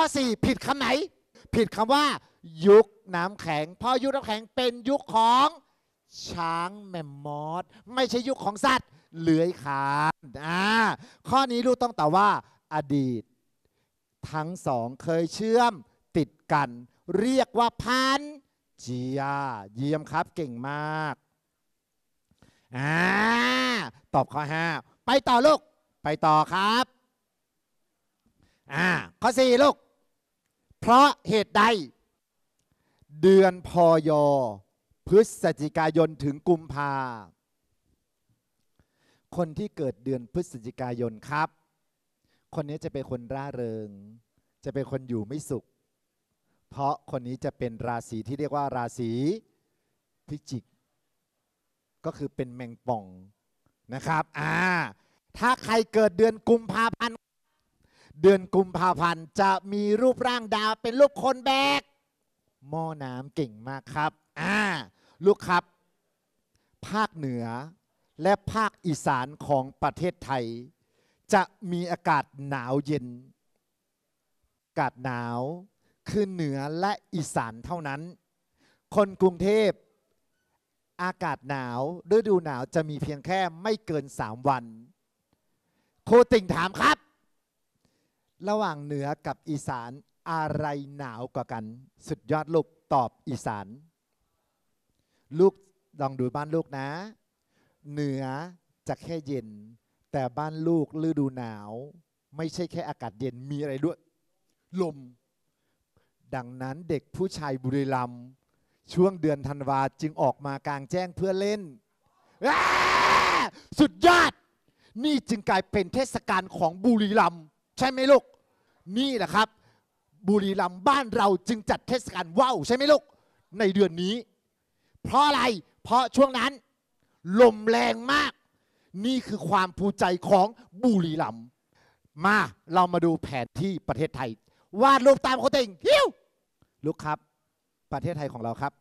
ข้อ 4 ผิดคำไหน ผิดคำว่า ยุคน้ำแข็งเพราะยุคน้ำแข็งเป็นยุคของช้างแมมมอสไม่ใช่ยุคของสัตว์เลื้อยคานอ่าข้อนี้ลูกต้องตอบว่าอดีต ทั้งสองเคยเชื่อม ติดกัน เรียกว่าพัน เจีย เยี่ยมครับเก่งมากอ่าตอบข้อ 5 ไปต่อลูกไปต่อครับอ่าข้อ 4 ลูกเพราะเหตุใดเดือนพอยอพฤศจิกายนถึงกุมภา คนที่เกิดเดือนพฤศจิกายนครับ คนนี้จะเป็นคนร่าเริง จะเป็นคนอยู่ไม่สุข เพราะคนนี้จะเป็นราศีที่เรียกว่า ราศีพิจิก ก็คือเป็นแมงป่องนะครับ อ่า ถ้าใครเกิดเดือนกุมภาเดือนกุมภาพันธ์จะมีรูปร่างดาวเป็นรูปคนแบกหม้อน้ำเก่งมากครับ อ่าลูกครับ ภาคเหนือและภาคอีสานของประเทศไทย จะมีอากาศหนาวเย็น อากาศหนาวคือเหนือและอีสานเท่านั้น คนกรุงเทพ อากาศหนาวฤดูหนาวจะมีเพียงแค่ไม่เกิน3วัน โคติงถามครับระหว่างเหนือกับอีสานอะไรหนาวกว่ากัน สุดยอดลูกตอบอีสาน ลูกลองดูบ้านลูกนะ เหนือจะแค่เย็น แต่บ้านลูกฤดูหนาวไม่ใช่แค่อากาศเย็นมีอะไรด้วย ลม ดังนั้นเด็กผู้ชายบุรีรัมย์ช่วงเดือนธันวาจึงออกมากลางแจ้งเพื่อเล่น สุดยอดนี่จึงกลายเป็นเทศกาลของบุรีรัมย์ใช่ไหมลูกนี่แหละครับ บุรีรัมย์บ้านเราจึงจัดเทศกาลว่าวใช่ไหมลูกในเดือนนี้ เพราะอะไรเพราะช่วงนั้นลมแรงมาก นี่คือความภูใจของบุรีรัมย์มา เรามาดูแผนที่ประเทศไทย วาดรูปตามเขาเองฮิวลูกครับ ประเทศไทยของเราครับ